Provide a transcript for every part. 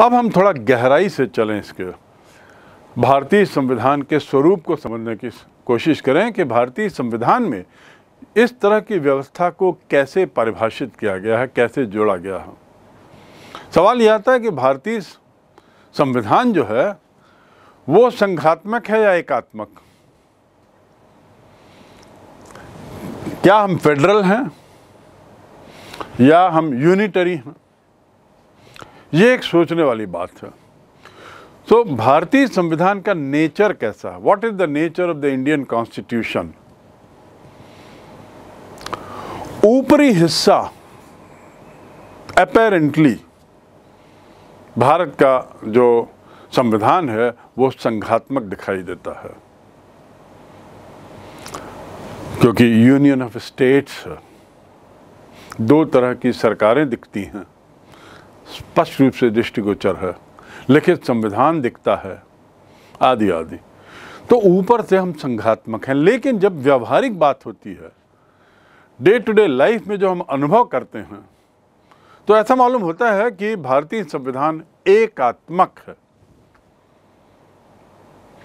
अब हम थोड़ा गहराई से चलें इसके भारतीय संविधान के स्वरूप को समझने की कोशिश करें कि भारतीय संविधान में इस तरह की व्यवस्था को कैसे परिभाषित किया गया है कैसे जोड़ा गया है सवाल यह आता है कि भारतीय संविधान जो है वो संघात्मक है या एकात्मक क्या हम फेडरल हैं या हम यूनिटरी हैं ये एक सोचने वाली बात है तो भारतीय संविधान का नेचर कैसा है what is the nature of the Indian constitution ऊपरी हिस्सा अपेरेंटली भारत का जो संविधान है वो संघात्मक दिखाई देता है क्योंकि यूनियन ऑफ स्टेट्स दो तरह की सरकारें दिखती हैं स्पष्ट रूप से दृष्टिगोचर है लिखित संविधान दिखता है आदि आदि तो ऊपर से हम संघात्मक हैं लेकिन जब व्यवहारिक बात होती है डे टू डे लाइफ में जो हम अनुभव करते हैं तो ऐसा मालूम होता है कि भारतीय संविधान एकात्मक है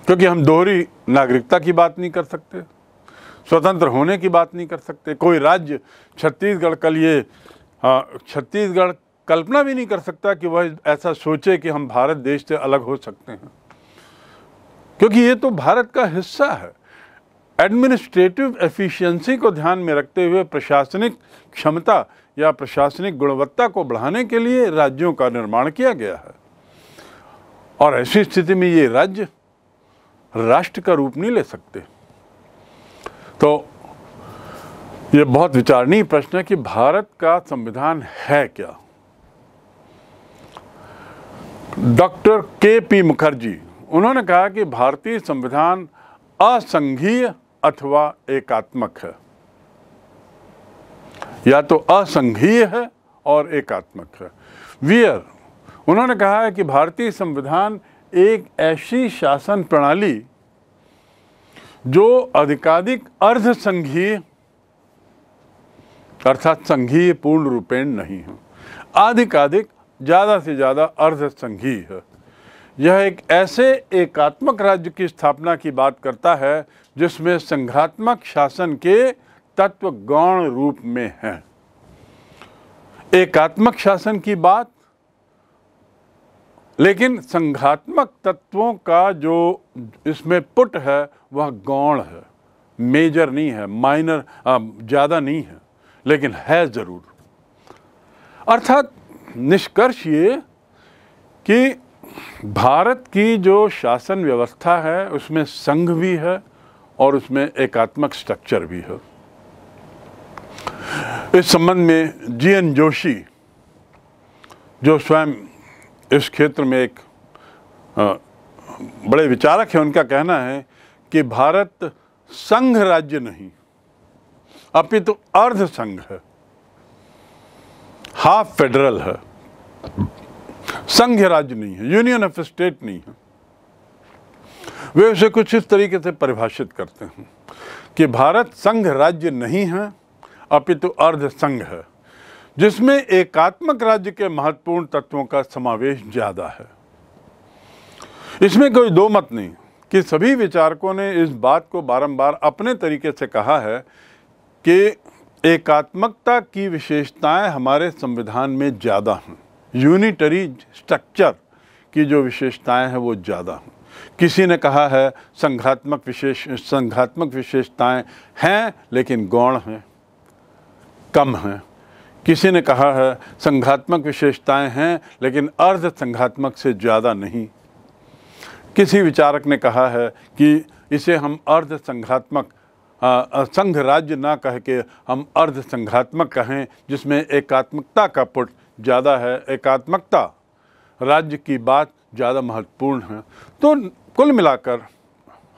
क्योंकि हम दोहरी नागरिकता की बात नहीं कर सकते स्वतंत्र होने की बात नहीं कर सकते कोई राज्य छत्तीसगढ़ का हाँ, लिए छत्तीसगढ़ कल्पना भी नहीं कर सकता कि वह ऐसा सोचे कि हम भारत देश से अलग हो सकते हैं क्योंकि ये तो भारत का हिस्सा है एडमिनिस्ट्रेटिव एफिशिएंसी को ध्यान में रखते हुए प्रशासनिक क्षमता या प्रशासनिक गुणवत्ता को बढ़ाने के लिए राज्यों का निर्माण किया गया है और ऐसी स्थिति में ये राज्य राष्ट्र का रूप नहीं ले सकते तो ये बहुत विचारणीय प्रश्न है कि भारत का संविधान है क्या डॉक्टर के पी मुखर्जी उन्होंने कहा कि भारतीय संविधान असंघीय अथवा एकात्मक है या तो असंघीय है और एकात्मक है वियर उन्होंने कहा है कि भारतीय संविधान एक ऐसी शासन प्रणाली जो अधिकाधिक अर्ध संघीय अर्थात संघीय पूर्ण रूपेण नहीं है अधिकाधिक ज़्यादा से ज़्यादा अर्ध संघी है यह एक ऐसे एकात्मक राज्य की स्थापना की बात करता है जिसमें संघात्मक शासन के तत्व गौण रूप में हैं एकात्मक शासन की बात लेकिन संघात्मक तत्वों का जो इसमें पुट है वह गौण है मेजर नहीं है माइनर ज़्यादा नहीं है लेकिन है ज़रूर अर्थात निष्कर्ष ये कि भारत की जो शासन व्यवस्था है उसमें संघ भी है और उसमें एकात्मक स्ट्रक्चर भी है इस संबंध में जी एन जोशी जो स्वयं इस क्षेत्र में एक बड़े विचारक हैं उनका कहना है कि भारत संघ राज्य नहीं अपितु तो अर्ध संघ है हाफ फेडरल है संघ राज्य नहीं है यूनियन ऑफ स्टेट नहीं है वे उसे कुछ इस तरीके से परिभाषित करते हैं कि भारत संघ राज्य नहीं है अपितु अर्ध संघ है जिसमें एकात्मक राज्य के महत्वपूर्ण तत्वों का समावेश ज़्यादा है इसमें कोई दो मत नहीं कि सभी विचारकों ने इस बात को बारंबार अपने तरीके से कहा है कि एकात्मकता की विशेषताएं हमारे संविधान में ज़्यादा हैं यूनिटरी स्ट्रक्चर की जो विशेषताएं हैं वो ज़्यादा हैं किसी ने कहा है संघात्मक विशेष संघात्मक विशेषताएं हैं लेकिन गौण हैं कम हैं किसी ने कहा है संघात्मक विशेषताएं हैं लेकिन अर्ध संघात्मक से ज़्यादा नहीं किसी विचारक ने कहा है कि इसे हम अर्ध संघात्मक संघ राज्य ना कह के हम अर्ध संघात्मक कहें जिसमें एकात्मकता का पुट ज़्यादा है एकात्मकता राज्य की बात ज़्यादा महत्वपूर्ण है तो कुल मिलाकर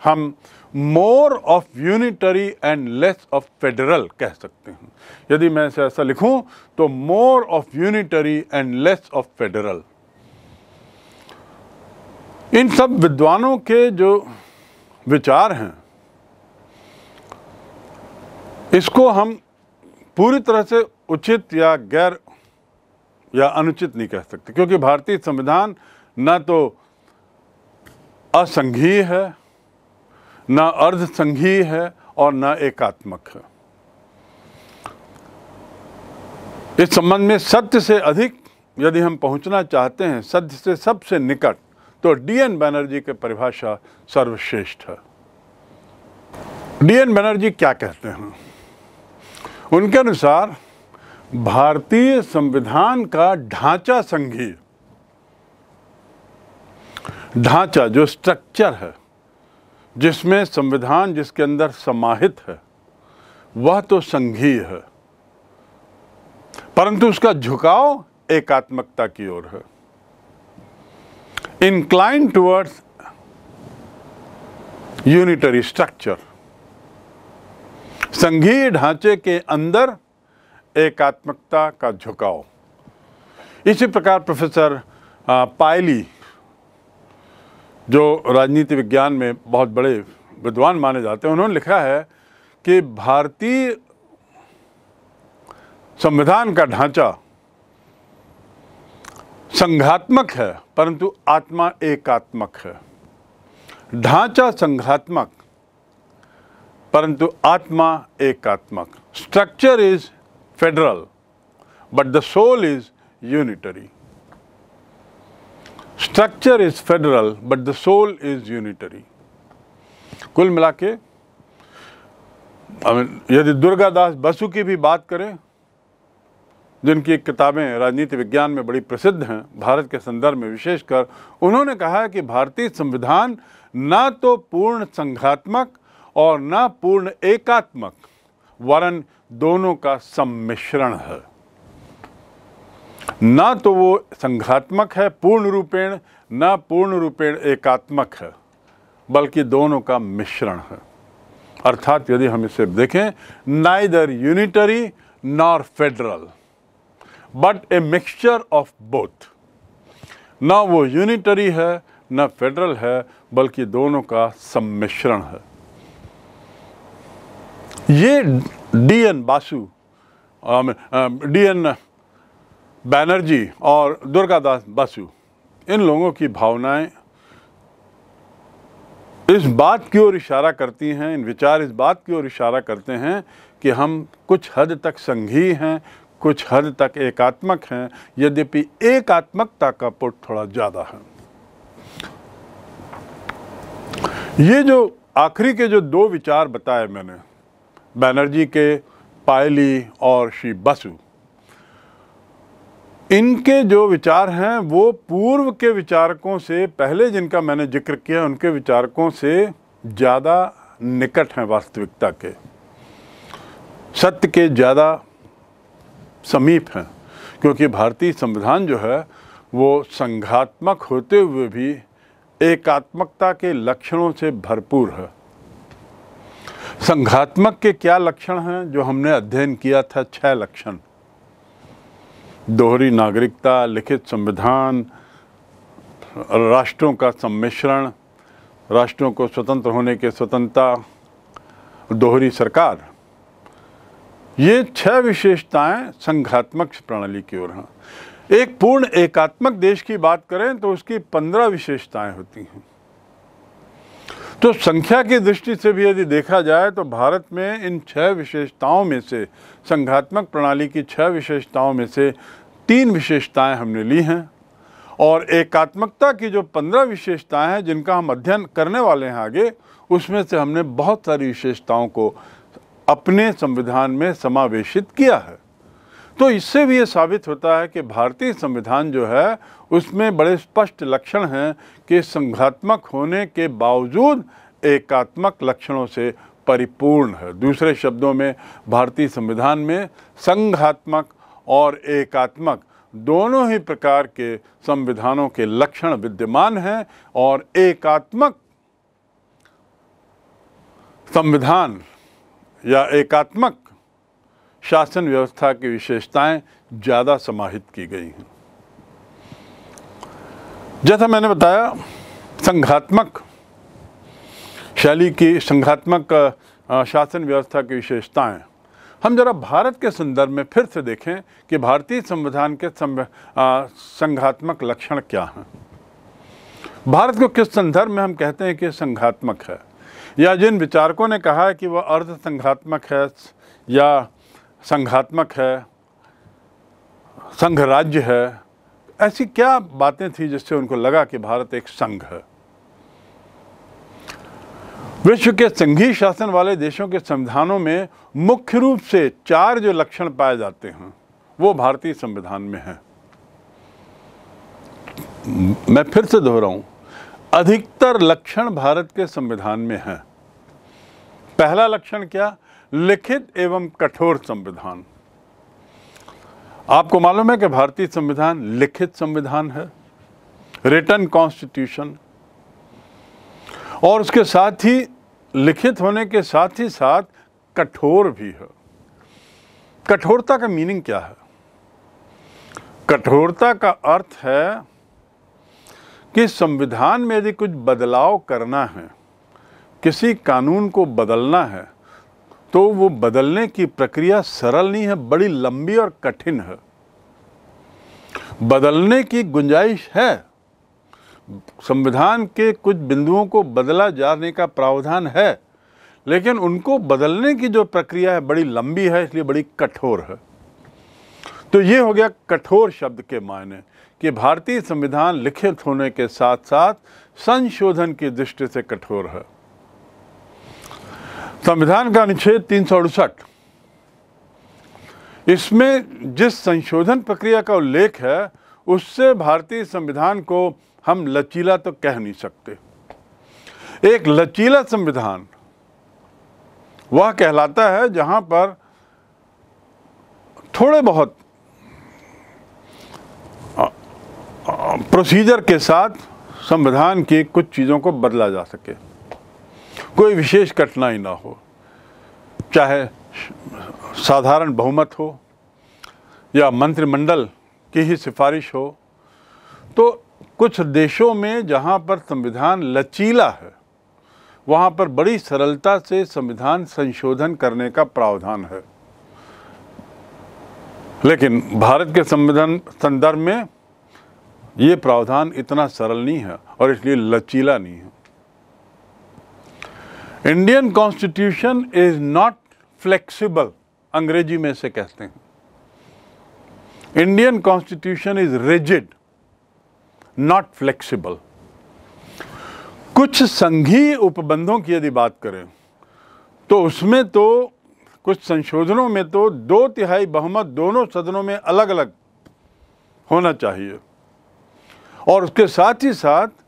हम more of unitary and less of federal कह सकते हैं यदि मैं ऐसे ऐसा लिखूं तो more of unitary and less of federal इन सब विद्वानों के जो विचार हैं इसको हम पूरी तरह से उचित या गैर या अनुचित नहीं कह सकते क्योंकि भारतीय संविधान न तो असंघीय है न अर्धसंघीय है और न एकात्मक है इस संबंध में सत्य से अधिक यदि हम पहुंचना चाहते हैं सत्य से सबसे निकट तो डीएन बनर्जी की परिभाषा सर्वश्रेष्ठ है डीएन बनर्जी क्या कहते हैं उनके अनुसार भारतीय संविधान का ढांचा संघीय ढांचा जो स्ट्रक्चर है जिसमें संविधान जिसके अंदर समाहित है वह तो संघीय है परंतु उसका झुकाव एकात्मकता की ओर है इंक्लाइन टुवर्ड्स यूनिटरी स्ट्रक्चर संघीय ढांचे के अंदर एकात्मकता का झुकाव इसी प्रकार प्रोफेसर पायली जो राजनीति विज्ञान में बहुत बड़े विद्वान माने जाते हैं उन्होंने लिखा है कि भारतीय संविधान का ढांचा संघात्मक है परंतु आत्मा एकात्मक है ढांचा संघात्मक परंतु आत्मा एकात्मक structure is federal but the soul is unitary structure is federal but the soul is unitary कुल मिला के यदि दुर्गादास बसु की भी बात करें जिनकी किताबें राजनीति विज्ञान में बड़ी प्रसिद्ध हैं भारत के संदर्भ में विशेषकर उन्होंने कहा कि भारतीय संविधान ना तो पूर्ण संघात्मक और न पूर्ण एकात्मक वरन दोनों का सम्मिश्रण है ना तो वो संघात्मक है पूर्ण रूपेण न पूर्ण रूपेण एकात्मक है बल्कि दोनों का मिश्रण है अर्थात यदि हम इसे देखें neither unitary nor federal but a mixture of both ना वो यूनिटरी है न फेडरल है बल्कि दोनों का सम्मिश्रण है ये D N Basu um, um, D N Banerjee और दुर्गादास बासु इन लोगों की भावनाएं इस बात की ओर इशारा करती हैं इन विचार इस बात की ओर इशारा करते हैं कि हम कुछ हद तक संघी हैं कुछ हद तक एकात्मक हैं यद्यपि एकात्मकता का पुट थोड़ा ज़्यादा है ये जो आखिरी के जो दो विचार बताए मैंने बनर्जी के पायली और श्री बसु इनके जो विचार हैं वो पूर्व के विचारकों से पहले जिनका मैंने जिक्र किया उनके विचारकों से ज़्यादा निकट हैं वास्तविकता के सत्य के ज़्यादा समीप हैं क्योंकि भारतीय संविधान जो है वो संघात्मक होते हुए भी एकात्मकता के लक्षणों से भरपूर है संघात्मक के क्या लक्षण हैं जो हमने अध्ययन किया था छह लक्षण दोहरी नागरिकता लिखित संविधान राष्ट्रों का सम्मिश्रण राष्ट्रों को स्वतंत्र होने के स्वतंत्रता दोहरी सरकार ये छह विशेषताएं संघात्मक प्रणाली की ओर हैं एक पूर्ण एकात्मक देश की बात करें तो उसकी पंद्रह विशेषताएं होती हैं तो संख्या की दृष्टि से भी यदि देखा जाए तो भारत में इन छह विशेषताओं में से संघात्मक प्रणाली की छह विशेषताओं में से तीन विशेषताएं हमने ली हैं और एकात्मकता की जो पंद्रह विशेषताएं हैं जिनका हम अध्ययन करने वाले हैं आगे उसमें से हमने बहुत सारी विशेषताओं को अपने संविधान में समावेशित किया है तो इससे भी ये साबित होता है कि भारतीय संविधान जो है उसमें बड़े स्पष्ट लक्षण हैं के संघात्मक होने के बावजूद एकात्मक लक्षणों से परिपूर्ण है दूसरे शब्दों में भारतीय संविधान में संघात्मक और एकात्मक दोनों ही प्रकार के संविधानों के लक्षण विद्यमान हैं और एकात्मक संविधान या एकात्मक शासन व्यवस्था की विशेषताएं ज़्यादा समाहित की गई हैं जैसा मैंने बताया संघात्मक शैली की संघात्मक शासन व्यवस्था की विशेषताएं हम जरा भारत के संदर्भ में फिर से देखें कि भारतीय संविधान के संघात्मक लक्षण क्या हैं भारत को किस संदर्भ में हम कहते हैं कि संघात्मक है या जिन विचारकों ने कहा है कि वह अर्ध संघात्मक है या संघात्मक है संघ राज्य है ऐसी क्या बातें थी जिससे उनको लगा कि भारत एक संघ है विश्व के संघीय शासन वाले देशों के संविधानों में मुख्य रूप से चार जो लक्षण पाए जाते हैं वो भारतीय संविधान में हैं मैं फिर से दोहराऊं अधिकतर लक्षण भारत के संविधान में हैं पहला लक्षण क्या लिखित एवं कठोर संविधान आपको मालूम है कि भारतीय संविधान लिखित संविधान है रिटर्न कॉन्स्टिट्यूशन और उसके साथ ही लिखित होने के साथ ही साथ कठोर भी है कठोरता का मीनिंग क्या है कठोरता का अर्थ है कि संविधान में यदि कुछ बदलाव करना है किसी कानून को बदलना है तो वो बदलने की प्रक्रिया सरल नहीं है बड़ी लंबी और कठिन है बदलने की गुंजाइश है संविधान के कुछ बिंदुओं को बदला जाने का प्रावधान है लेकिन उनको बदलने की जो प्रक्रिया है बड़ी लंबी है इसलिए बड़ी कठोर है तो ये हो गया कठोर शब्द के मायने कि भारतीय संविधान लिखित होने के साथ साथ संशोधन की दृष्टि से कठोर है संविधान का अनुच्छेद तीन इसमें जिस संशोधन प्रक्रिया का उल्लेख है उससे भारतीय संविधान को हम लचीला तो कह नहीं सकते एक लचीला संविधान वह कहलाता है जहां पर थोड़े बहुत प्रोसीजर के साथ संविधान की कुछ चीज़ों को बदला जा सके कोई विशेष कठिनाई ना हो चाहे साधारण बहुमत हो या मंत्रिमंडल की ही सिफारिश हो तो कुछ देशों में जहाँ पर संविधान लचीला है वहाँ पर बड़ी सरलता से संविधान संशोधन करने का प्रावधान है लेकिन भारत के संविधान संदर्भ में ये प्रावधान इतना सरल नहीं है और इसलिए लचीला नहीं है Indian constitution is not flexible अंग्रेजी में से कहते हैं Indian constitution is rigid not flexible कुछ संघीय उपबंधों की यदि बात करें तो उसमें तो कुछ संशोधनों में तो दो तिहाई बहुमत दोनों सदनों में अलग अलग होना चाहिए और उसके साथ ही साथ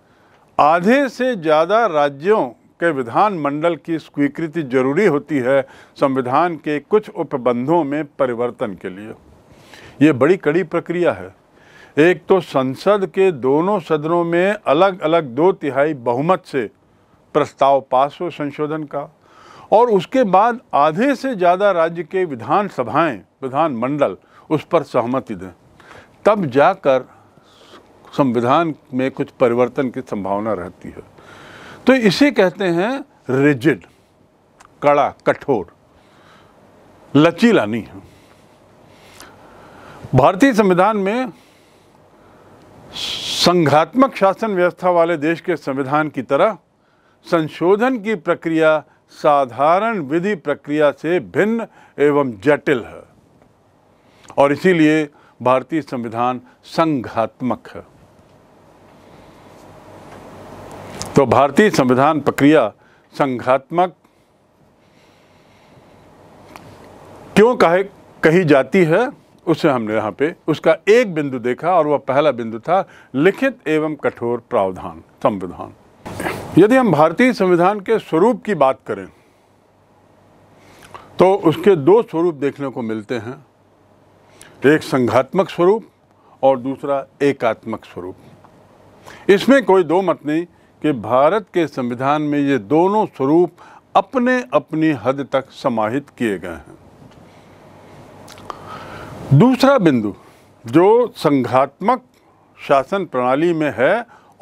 आधे से ज़्यादा राज्यों के विधानमंडल की स्वीकृति जरूरी होती है संविधान के कुछ उपबंधों में परिवर्तन के लिए ये बड़ी कड़ी प्रक्रिया है एक तो संसद के दोनों सदनों में अलग अलग दो तिहाई बहुमत से प्रस्ताव पास हो संशोधन का और उसके बाद आधे से ज़्यादा राज्य के विधानसभाएं विधानमंडल उस पर सहमति दें तब जाकर संविधान में कुछ परिवर्तन की संभावना रहती है तो इसे कहते हैं रिजिड कड़ा कठोर लचीला नहीं है भारतीय संविधान में संघात्मक शासन व्यवस्था वाले देश के संविधान की तरह संशोधन की प्रक्रिया साधारण विधि प्रक्रिया से भिन्न एवं जटिल है और इसीलिए भारतीय संविधान संघात्मक है तो भारतीय संविधान प्रक्रिया संघात्मक क्यों कहे कही जाती है उसे हमने यहाँ पे उसका एक बिंदु देखा और वह पहला बिंदु था लिखित एवं कठोर प्रावधान संविधान यदि हम भारतीय संविधान के स्वरूप की बात करें तो उसके दो स्वरूप देखने को मिलते हैं एक संघात्मक स्वरूप और दूसरा एकात्मक स्वरूप इसमें कोई दो मत नहीं कि भारत के संविधान में ये दोनों स्वरूप अपने अपनी हद तक समाहित किए गए हैं दूसरा बिंदु जो संघात्मक शासन प्रणाली में है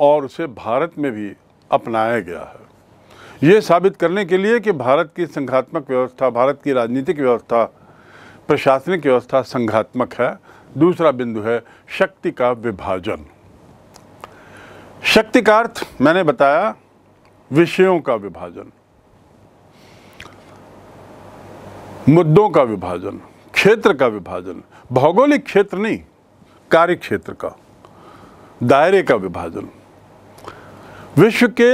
और उसे भारत में भी अपनाया गया है ये साबित करने के लिए कि भारत की संघात्मक व्यवस्था भारत की राजनीतिक व्यवस्था प्रशासनिक व्यवस्था संघात्मक है दूसरा बिंदु है शक्ति का विभाजन शक्ति का अर्थ मैंने बताया विषयों का विभाजन मुद्दों का विभाजन क्षेत्र का विभाजन भौगोलिक क्षेत्र नहीं कार्य क्षेत्र का दायरे का विभाजन विश्व के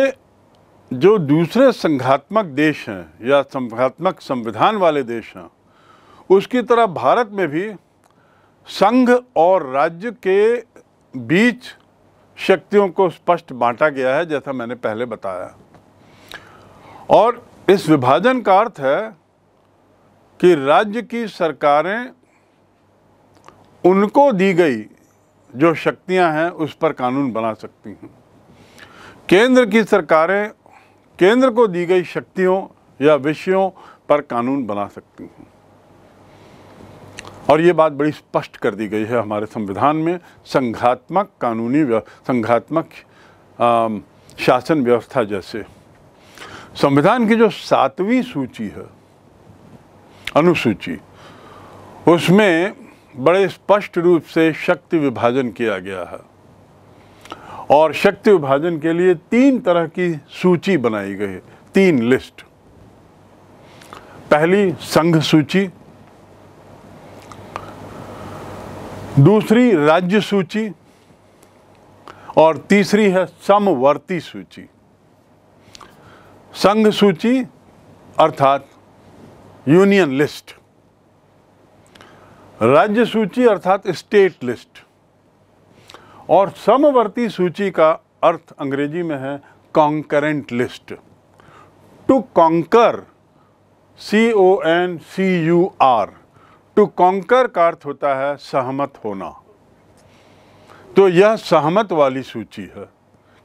जो दूसरे संघात्मक देश हैं या संघात्मक संविधान वाले देश हैं उसकी तरह भारत में भी संघ और राज्य के बीच शक्तियों को स्पष्ट बांटा गया है जैसा मैंने पहले बताया और इस विभाजन का अर्थ है कि राज्य की सरकारें उनको दी गई जो शक्तियां हैं उस पर कानून बना सकती हैं केंद्र की सरकारें केंद्र को दी गई शक्तियों या विषयों पर कानून बना सकती हैं और ये बात बड़ी स्पष्ट कर दी गई है हमारे संविधान में संघात्मक कानूनी संघात्मक शासन व्यवस्था जैसे संविधान की जो सातवीं सूची है अनुसूची उसमें बड़े स्पष्ट रूप से शक्ति विभाजन किया गया है और शक्ति विभाजन के लिए तीन तरह की सूची बनाई गई तीन लिस्ट पहली संघ सूची दूसरी राज्य सूची और तीसरी है समवर्ती सूची संघ सूची अर्थात यूनियन लिस्ट राज्य सूची अर्थात स्टेट लिस्ट और समवर्ती सूची का अर्थ अंग्रेजी में है concurrent list to concur C O N C U R to concur का अर्थ होता है सहमत होना तो यह सहमत वाली सूची है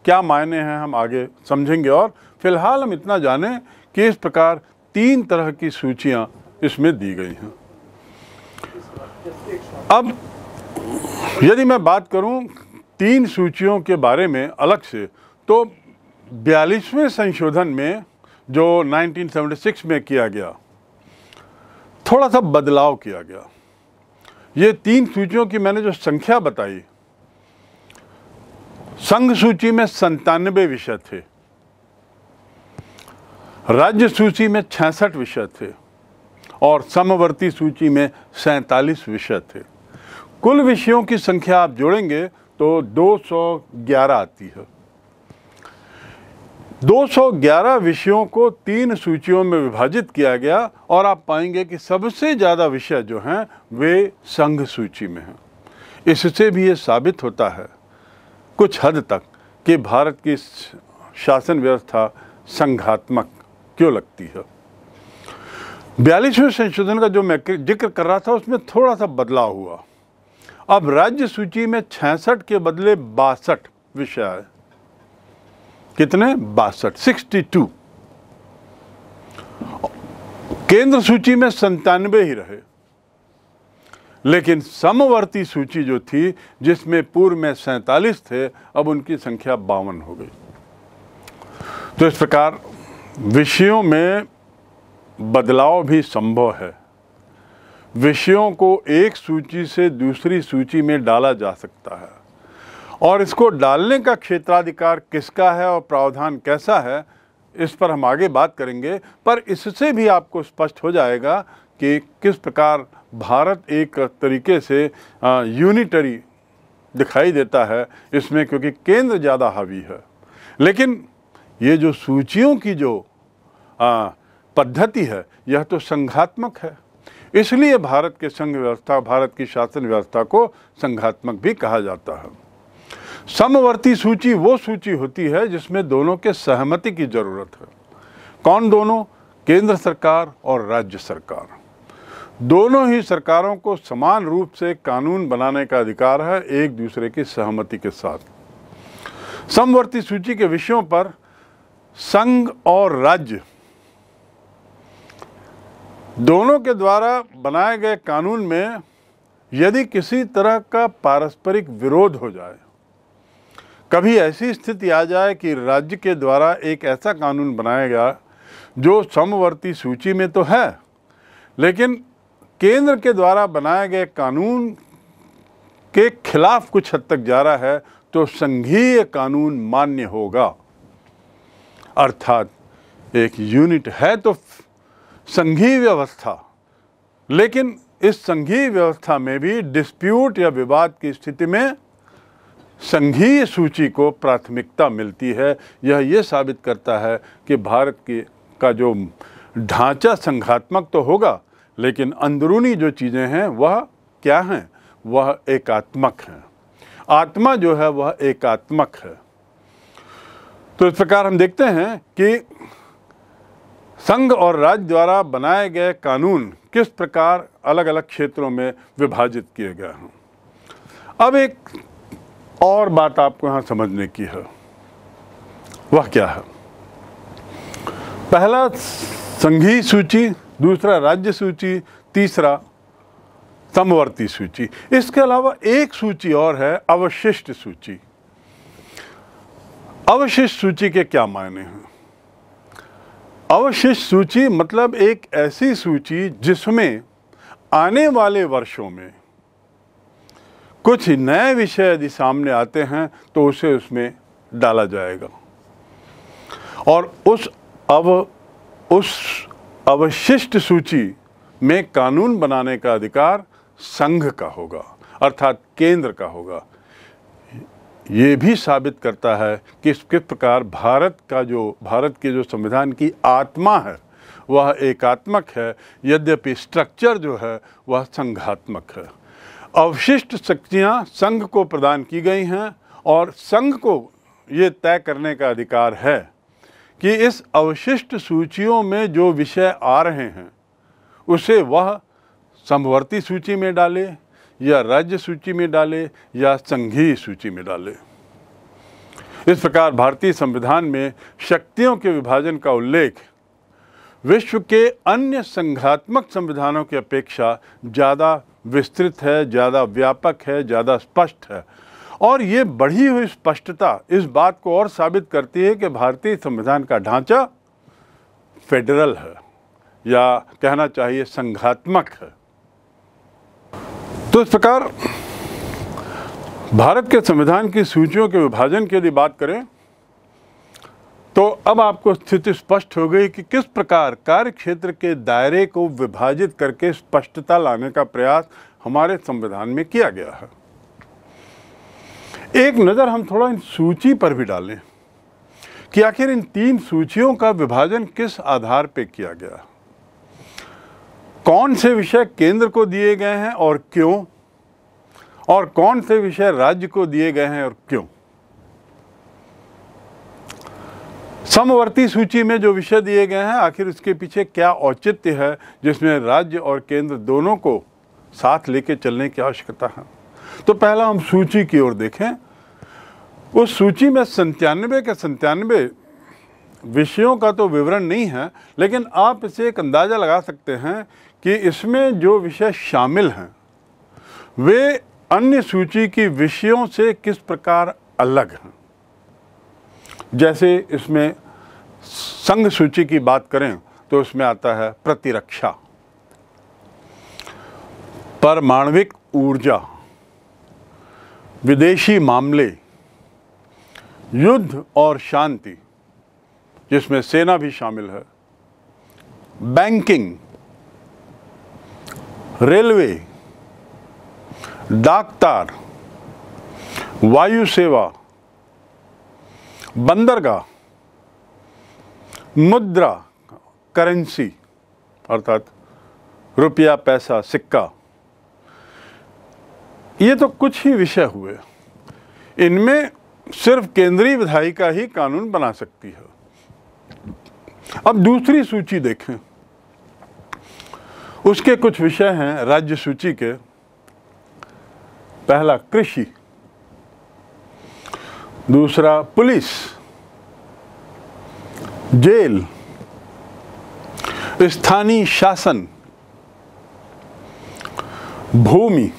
क्या मायने हैं हम आगे समझेंगे और फिलहाल हम इतना जाने कि इस प्रकार तीन तरह की सूचियां इसमें दी गई हैं अब यदि मैं बात करूं तीन सूचियों के बारे में अलग से तो बयालीसवें संशोधन में जो 1976 में किया गया थोड़ा सा बदलाव किया गया ये तीन सूचियों की मैंने जो संख्या बताई संघ सूची में संतानवे विषय थे राज्य सूची में छसठ विषय थे और समवर्ती सूची में सैतालीस विषय थे कुल विषयों की संख्या आप जोड़ेंगे तो 211 आती है 211 विषयों को तीन सूचियों में विभाजित किया गया और आप पाएंगे कि सबसे ज़्यादा विषय जो हैं वे संघ सूची में हैं इससे भी ये साबित होता है कुछ हद तक कि भारत की शासन व्यवस्था संघात्मक क्यों लगती है बयालीसवें संशोधन का जो मैं जिक्र कर रहा था उसमें थोड़ा सा बदलाव हुआ अब राज्य सूची में 66 के बदले बासठ विषय कितने बासठ सिक्सटी टू केंद्र सूची में संतानवे ही रहे लेकिन समवर्ती सूची जो थी जिसमें पूर्व में सैतालीस थे अब उनकी संख्या बावन हो गई तो इस प्रकार विषयों में बदलाव भी संभव है विषयों को एक सूची से दूसरी सूची में डाला जा सकता है और इसको डालने का क्षेत्राधिकार किसका है और प्रावधान कैसा है इस पर हम आगे बात करेंगे पर इससे भी आपको स्पष्ट हो जाएगा कि किस प्रकार भारत एक तरीके से यूनिटरी दिखाई देता है इसमें क्योंकि केंद्र ज़्यादा हावी है लेकिन ये जो सूचियों की जो पद्धति है यह तो संघात्मक है इसलिए भारत के संघ व्यवस्था भारत की शासन व्यवस्था को संघात्मक भी कहा जाता है समवर्ती सूची वो सूची होती है जिसमें दोनों के सहमति की जरूरत है कौन दोनों केंद्र सरकार और राज्य सरकार दोनों ही सरकारों को समान रूप से कानून बनाने का अधिकार है एक दूसरे की सहमति के साथ समवर्ती सूची के विषयों पर संघ और राज्य दोनों के द्वारा बनाए गए कानून में यदि किसी तरह का पारस्परिक विरोध हो जाए कभी ऐसी स्थिति आ जाए कि राज्य के द्वारा एक ऐसा कानून बनाया गया जो समवर्ती सूची में तो है लेकिन केंद्र के द्वारा बनाए गए कानून के खिलाफ कुछ हद तक जा रहा है तो संघीय कानून मान्य होगा अर्थात एक यूनिट है तो संघीय व्यवस्था लेकिन इस संघीय व्यवस्था में भी डिस्प्यूट या विवाद की स्थिति में संघीय सूची को प्राथमिकता मिलती है यह ये साबित करता है कि भारत के का जो ढांचा संघात्मक तो होगा लेकिन अंदरूनी जो चीज़ें हैं वह क्या हैं वह एकात्मक हैं आत्मा जो है वह एकात्मक है तो इस प्रकार हम देखते हैं कि संघ और राज्य द्वारा बनाए गए कानून किस प्रकार अलग अलग क्षेत्रों में विभाजित किए गए हैं अब एक और बात आपको यहां समझने की है वह क्या है पहला संघीय सूची दूसरा राज्य सूची तीसरा समवर्ती सूची इसके अलावा एक सूची और है अवशिष्ट सूची अवशिष्ट सूची के क्या मायने हैं अवशिष्ट सूची मतलब एक ऐसी सूची जिसमें आने वाले वर्षों में कुछ नए विषय यदि सामने आते हैं तो उसे उसमें डाला जाएगा और उस अव उस अवशिष्ट सूची में कानून बनाने का अधिकार संघ का होगा अर्थात केंद्र का होगा ये भी साबित करता है कि इस किस प्रकार भारत का जो भारत के जो संविधान की आत्मा है वह एकात्मक है यद्यपि स्ट्रक्चर जो है वह संघात्मक है अवशिष्ट शक्तियाँ संघ को प्रदान की गई हैं और संघ को ये तय करने का अधिकार है कि इस अवशिष्ट सूचियों में जो विषय आ रहे हैं उसे वह समवर्ती सूची में डाले या राज्य सूची में डाले या संघीय सूची में डाले इस प्रकार भारतीय संविधान में शक्तियों के विभाजन का उल्लेख विश्व के अन्य संघात्मक संविधानों की अपेक्षा ज़्यादा विस्तृत है ज़्यादा व्यापक है ज़्यादा स्पष्ट है और ये बढ़ी हुई स्पष्टता इस बात को और साबित करती है कि भारतीय संविधान का ढांचा फेडरल है या कहना चाहिए संघात्मक है तो इस प्रकार भारत के संविधान की सूचियों के विभाजन की यदि बात करें तो अब आपको स्थिति स्पष्ट हो गई कि किस प्रकार कार्य क्षेत्र के दायरे को विभाजित करके स्पष्टता लाने का प्रयास हमारे संविधान में किया गया है एक नज़र हम थोड़ा इन सूची पर भी डालें कि आखिर इन तीन सूचियों का विभाजन किस आधार पर किया गया कौन से विषय केंद्र को दिए गए हैं और क्यों और कौन से विषय राज्य को दिए गए हैं और क्यों समवर्ती सूची में जो विषय दिए गए हैं आखिर उसके पीछे क्या औचित्य है जिसमें राज्य और केंद्र दोनों को साथ लेके चलने की आवश्यकता है तो पहला हम सूची की ओर देखें उस सूची में संतानवे के संतानवे विषयों का तो विवरण नहीं है लेकिन आप इसे एक अंदाज़ा लगा सकते हैं कि इसमें जो विषय शामिल हैं वे अन्य सूची की विषयों से किस प्रकार अलग हैं जैसे इसमें संघ सूची की बात करें तो इसमें आता है प्रतिरक्षा परमाणविक ऊर्जा विदेशी मामले युद्ध और शांति जिसमें सेना भी शामिल है बैंकिंग रेलवे डाकतार वायु सेवा बंदरगाह मुद्रा करेंसी अर्थात रुपया पैसा सिक्का ये तो कुछ ही विषय हुए इनमें सिर्फ केंद्रीय विधायी का ही कानून बना सकती है अब दूसरी सूची देखें उसके कुछ विषय हैं राज्य सूची के पहला कृषि दूसरा पुलिस जेल स्थानीय शासन भूमि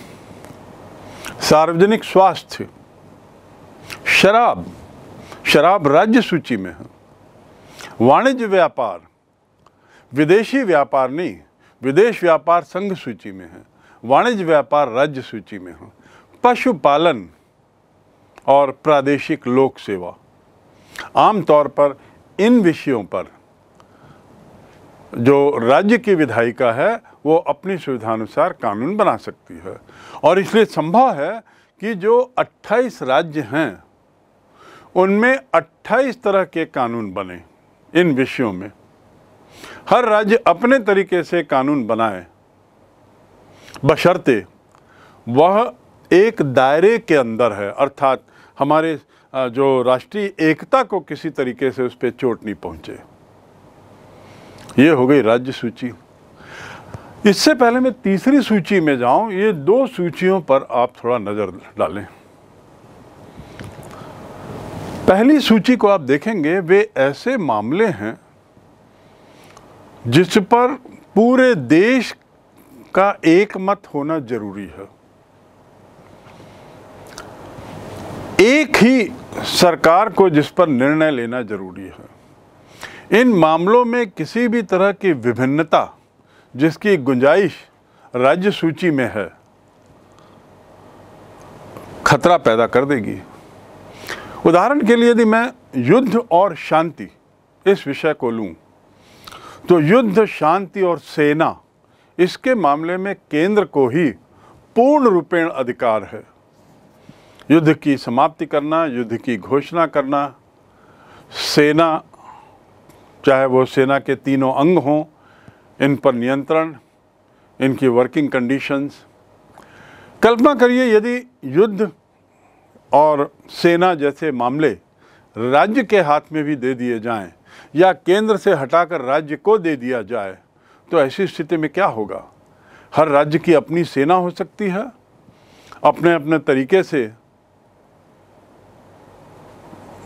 सार्वजनिक स्वास्थ्य शराब शराब राज्य सूची में है वाणिज्य व्यापार विदेशी व्यापार नहीं विदेश व्यापार संघ सूची में है वाणिज्य व्यापार राज्य सूची में है पशुपालन और प्रादेशिक लोक सेवा आमतौर पर इन विषयों पर जो राज्य की विधायिका है वो अपनी सुविधानुसार कानून बना सकती है और इसलिए संभव है कि जो 28 राज्य हैं उनमें 28 तरह के कानून बने इन विषयों में हर राज्य अपने तरीके से कानून बनाए बशर्ते वह एक दायरे के अंदर है अर्थात हमारे जो राष्ट्रीय एकता को किसी तरीके से उस पर चोट नहीं पहुंचे ये हो गई राज्य सूची इससे पहले मैं तीसरी सूची में जाऊं ये दो सूचियों पर आप थोड़ा नज़र डालें पहली सूची को आप देखेंगे वे ऐसे मामले हैं जिस पर पूरे देश का एक मत होना जरूरी है एक ही सरकार को जिस पर निर्णय लेना जरूरी है इन मामलों में किसी भी तरह की विभिन्नता जिसकी गुंजाइश राज्य सूची में है खतरा पैदा कर देगी उदाहरण के लिए यदि मैं युद्ध और शांति इस विषय को लूं तो युद्ध शांति और सेना इसके मामले में केंद्र को ही पूर्ण रूपेण अधिकार है युद्ध की समाप्ति करना युद्ध की घोषणा करना सेना चाहे वो सेना के तीनों अंग हों इन पर नियंत्रण इनकी वर्किंग कंडीशंस कल्पना करिए यदि युद्ध और सेना जैसे मामले राज्य के हाथ में भी दे दिए जाएं या केंद्र से हटाकर राज्य को दे दिया जाए तो ऐसी स्थिति में क्या होगा हर राज्य की अपनी सेना हो सकती है अपने अपने तरीके से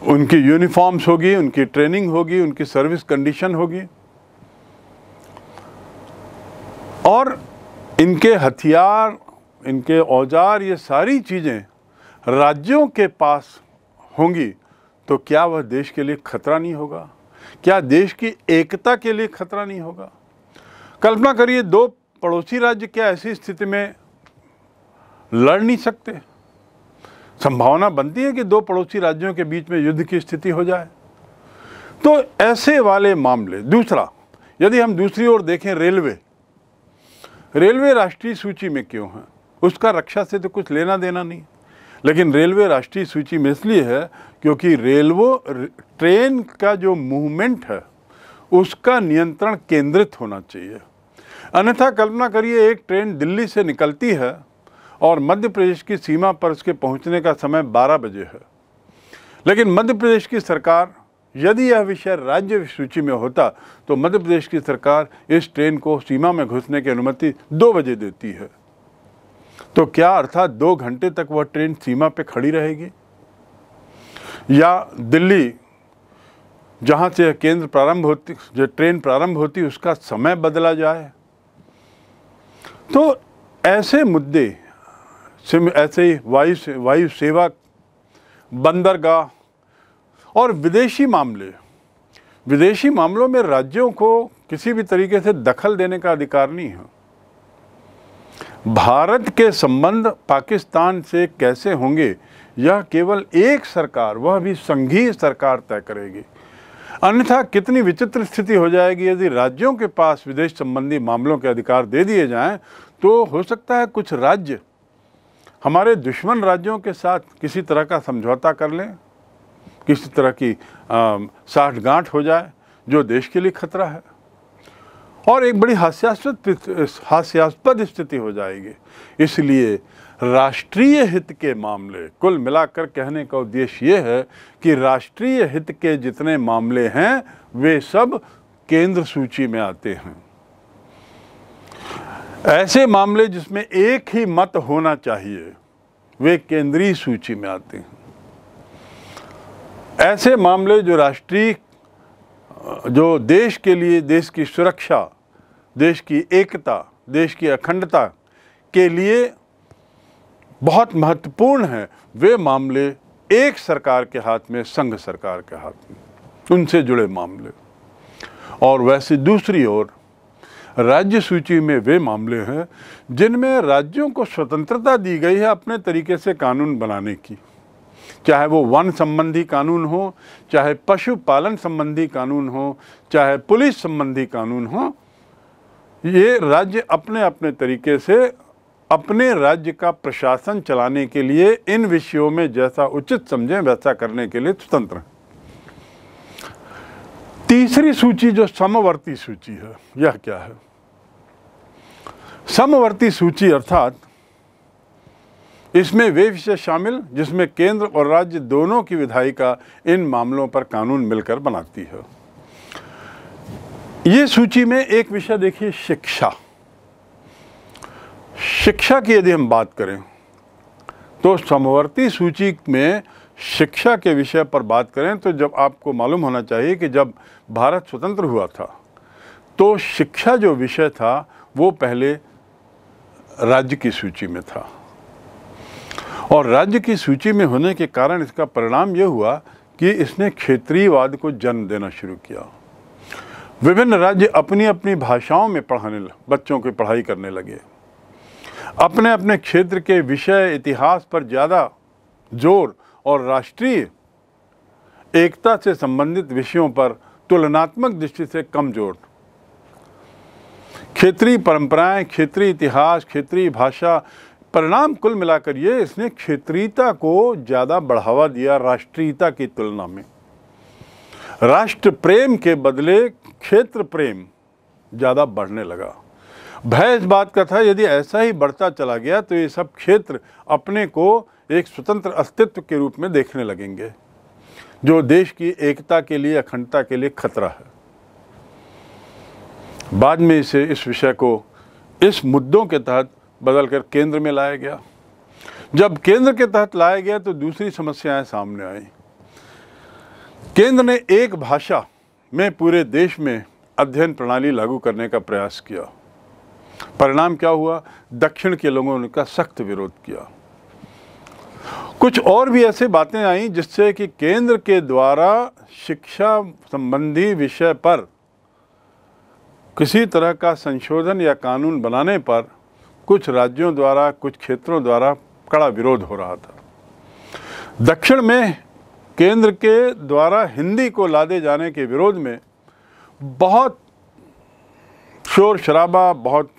उनकी यूनिफॉर्म्स होगी उनकी ट्रेनिंग होगी उनकी सर्विस कंडीशन होगी और इनके हथियार इनके औजार ये सारी चीज़ें राज्यों के पास होंगी तो क्या वह देश के लिए खतरा नहीं होगा क्या देश की एकता के लिए खतरा नहीं होगा कल्पना करिए दो पड़ोसी राज्य क्या ऐसी स्थिति में लड़ नहीं सकते संभावना बनती है कि दो पड़ोसी राज्यों के बीच में युद्ध की स्थिति हो जाए तो ऐसे वाले मामले दूसरा यदि हम दूसरी ओर देखें रेलवे रेलवे राष्ट्रीय सूची में क्यों है उसका रक्षा से तो कुछ लेना देना नहीं लेकिन रेलवे राष्ट्रीय सूची में इसलिए है क्योंकि रेलवे ट्रेन का जो मूवमेंट है उसका नियंत्रण केंद्रित होना चाहिए अन्यथा कल्पना करिए एक ट्रेन दिल्ली से निकलती है और मध्य प्रदेश की सीमा पर उसके पहुंचने का समय 12 बजे है लेकिन मध्य प्रदेश की सरकार यदि यह विषय राज्य सूची में होता तो मध्य प्रदेश की सरकार इस ट्रेन को सीमा में घुसने की अनुमति दो बजे देती है तो क्या अर्थात दो घंटे तक वह ट्रेन सीमा पर खड़ी रहेगी या दिल्ली जहाँ से केंद्र प्रारंभ होती जो ट्रेन प्रारंभ होती उसका समय बदला जाए तो ऐसे मुद्दे सिम ऐसे ही वायु वायु सेवा बंदरगाह और विदेशी मामले विदेशी मामलों में राज्यों को किसी भी तरीके से दखल देने का अधिकार नहीं है भारत के संबंध पाकिस्तान से कैसे होंगे यह केवल एक सरकार वह भी संघीय सरकार तय करेगी अन्यथा कितनी विचित्र स्थिति हो जाएगी यदि राज्यों के पास विदेश संबंधी मामलों के अधिकार दे दिए जाएं तो हो सकता है कुछ राज्य हमारे दुश्मन राज्यों के साथ किसी तरह का समझौता कर लें किसी तरह की साठ गांठ हो जाए जो देश के लिए खतरा है और एक बड़ी हास्यास्पद हास्यास्पद स्थिति हो जाएगी इसलिए राष्ट्रीय हित के मामले कुल मिलाकर कहने का उद्देश्य ये है कि राष्ट्रीय हित के जितने मामले हैं वे सब केंद्र सूची में आते हैं ऐसे मामले जिसमें एक ही मत होना चाहिए वे केंद्रीय सूची में आते हैं ऐसे मामले जो राष्ट्रीय जो देश के लिए देश की सुरक्षा देश की एकता देश की अखंडता के लिए बहुत महत्वपूर्ण है वे मामले एक सरकार के हाथ में संघ सरकार के हाथ में उनसे जुड़े मामले और वैसे दूसरी ओर राज्य सूची में वे मामले हैं जिनमें राज्यों को स्वतंत्रता दी गई है अपने तरीके से कानून बनाने की चाहे वो वन संबंधी कानून हो चाहे पशुपालन संबंधी कानून हो चाहे पुलिस संबंधी कानून हो ये राज्य अपने अपने तरीके से अपने राज्य का प्रशासन चलाने के लिए इन विषयों में जैसा उचित समझें वैसा करने के लिए स्वतंत्र हैं तीसरी सूची जो समवर्ती सूची है यह क्या है समवर्ती सूची अर्थात इसमें वे विषय शामिल जिसमें केंद्र और राज्य दोनों की विधायिका इन मामलों पर कानून मिलकर बनाती है ये सूची में एक विषय देखिए शिक्षा शिक्षा की यदि हम बात करें तो समवर्ती सूची में शिक्षा के विषय पर बात करें तो जब आपको मालूम होना चाहिए कि जब भारत स्वतंत्र हुआ था तो शिक्षा जो विषय था वो पहले राज्य की सूची में था और राज्य की सूची में होने के कारण इसका परिणाम यह हुआ कि इसने क्षेत्रीयवाद को जन्म देना शुरू किया विभिन्न राज्य अपनी अपनी भाषाओं में पढ़ाने बच्चों की पढ़ाई करने लगे अपने अपने क्षेत्र के विषय इतिहास पर ज़्यादा जोर और राष्ट्रीय एकता से संबंधित विषयों पर तुलनात्मक दृष्टि से कम जोर क्षेत्रीय परंपराएं क्षेत्रीय इतिहास क्षेत्रीय भाषा परिणाम कुल मिलाकर ये इसने क्षेत्रीयता को ज़्यादा बढ़ावा दिया राष्ट्रीयता की तुलना में राष्ट्र प्रेम के बदले क्षेत्र प्रेम ज़्यादा बढ़ने लगा भय इस बात का था यदि ऐसा ही बढ़ता चला गया तो ये सब क्षेत्र अपने को एक स्वतंत्र अस्तित्व के रूप में देखने लगेंगे जो देश की एकता के लिए अखंडता के लिए खतरा है बाद में इसे इस विषय को इस मुद्दों के तहत बदल कर केंद्र में लाया गया जब केंद्र के तहत लाया गया तो दूसरी समस्याएं सामने आई केंद्र ने एक भाषा में पूरे देश में अध्ययन प्रणाली लागू करने का प्रयास किया परिणाम क्या हुआ दक्षिण के लोगों ने का सख्त विरोध किया कुछ और भी ऐसे बातें आई जिससे कि केंद्र के द्वारा शिक्षा संबंधी विषय पर किसी तरह का संशोधन या कानून बनाने पर कुछ राज्यों द्वारा कुछ क्षेत्रों द्वारा कड़ा विरोध हो रहा था दक्षिण में केंद्र के द्वारा हिंदी को लादे जाने के विरोध में बहुत शोर शराबा बहुत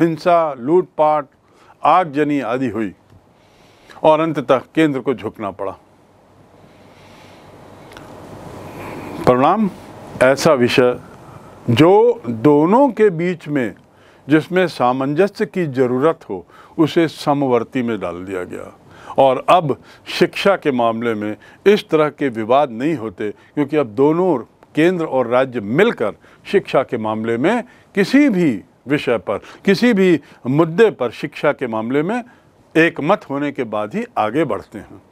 हिंसा लूटपाट आगजनी आदि हुई और अंततः केंद्र को झुकना पड़ा परिणाम ऐसा विषय जो दोनों के बीच में जिसमें सामंजस्य की ज़रूरत हो उसे समवर्ती में डाल दिया गया और अब शिक्षा के मामले में इस तरह के विवाद नहीं होते क्योंकि अब दोनों केंद्र और राज्य मिलकर शिक्षा के मामले में किसी भी विषय पर किसी भी मुद्दे पर शिक्षा के मामले में एकमत होने के बाद ही आगे बढ़ते हैं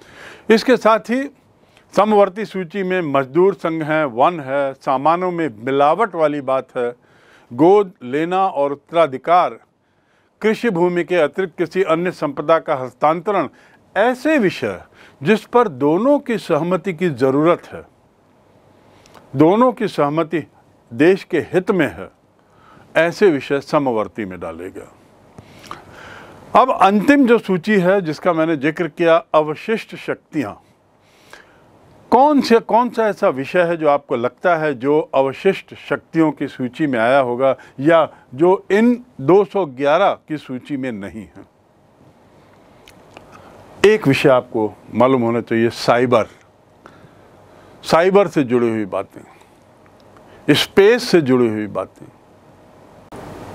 इसके साथ ही समवर्ती सूची में मजदूर संघ है वन है सामानों में मिलावट वाली बात है गोद लेना और उत्तराधिकार कृषि भूमि के अतिरिक्त किसी अन्य संपदा का हस्तांतरण ऐसे विषय जिस पर दोनों की सहमति की ज़रूरत है दोनों की सहमति देश के हित में है ऐसे विषय समवर्ती में डालेगा अब अंतिम जो सूची है जिसका मैंने जिक्र किया अवशिष्ट शक्तियाँ कौन से कौन सा ऐसा विषय है जो आपको लगता है जो अवशिष्ट शक्तियों की सूची में आया होगा या जो इन 211 की सूची में नहीं है एक विषय आपको मालूम होना चाहिए साइबर साइबर से जुड़ी हुई बातें स्पेस से जुड़ी हुई बातें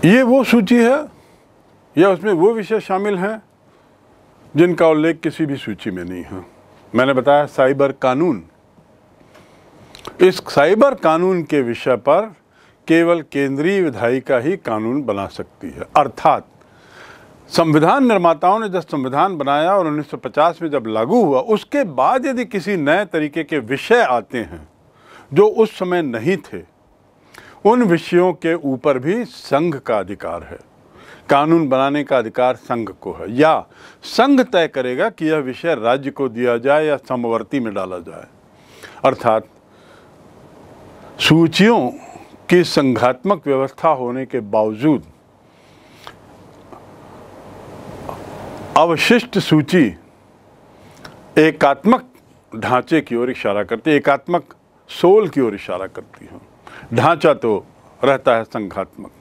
ये वो सूची है या उसमें वो विषय शामिल हैं जिनका उल्लेख किसी भी सूची में नहीं है मैंने बताया साइबर कानून इस साइबर कानून के विषय पर केवल केंद्रीय विधायिका ही कानून बना सकती है अर्थात संविधान निर्माताओं ने जब संविधान बनाया और 1950 में जब लागू हुआ उसके बाद यदि किसी नए तरीके के विषय आते हैं जो उस समय नहीं थे उन विषयों के ऊपर भी संघ का अधिकार है कानून बनाने का अधिकार संघ को है या संघ तय करेगा कि यह विषय राज्य को दिया जाए या समवर्ती में डाला जाए अर्थात सूचियों की संघात्मक व्यवस्था होने के बावजूद अवशिष्ट सूची एकात्मक ढांचे की ओर इशारा करती है एकात्मक सोल की ओर इशारा करती है ढांचा तो रहता है संघात्मक